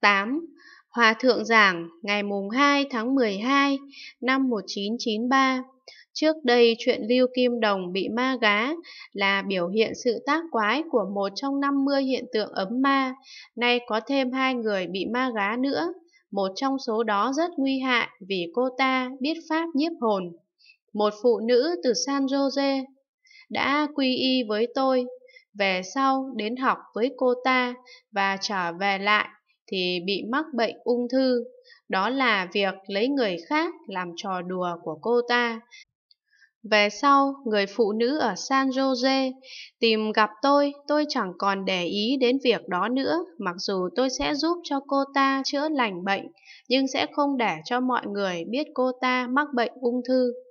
8. Hòa thượng giảng ngày mùng 2 tháng 12 năm 1993. Trước đây chuyện Lưu Kim Đồng bị ma gá là biểu hiện sự tác quái của một trong 50 hiện tượng ấm ma, nay có thêm hai người bị ma gá nữa, một trong số đó rất nguy hại vì cô ta biết pháp nhiếp hồn. Một phụ nữ từ San Jose đã quy y với tôi, về sau đến học với cô ta và trở về lại thì bị mắc bệnh ung thư. Đó là việc lấy người khác làm trò đùa của cô ta. Về sau, người phụ nữ ở San Jose tìm gặp tôi, tôi chẳng còn để ý đến việc đó nữa, mặc dù tôi sẽ giúp cho cô ta chữa lành bệnh, nhưng sẽ không để cho mọi người biết cô ta mắc bệnh ung thư.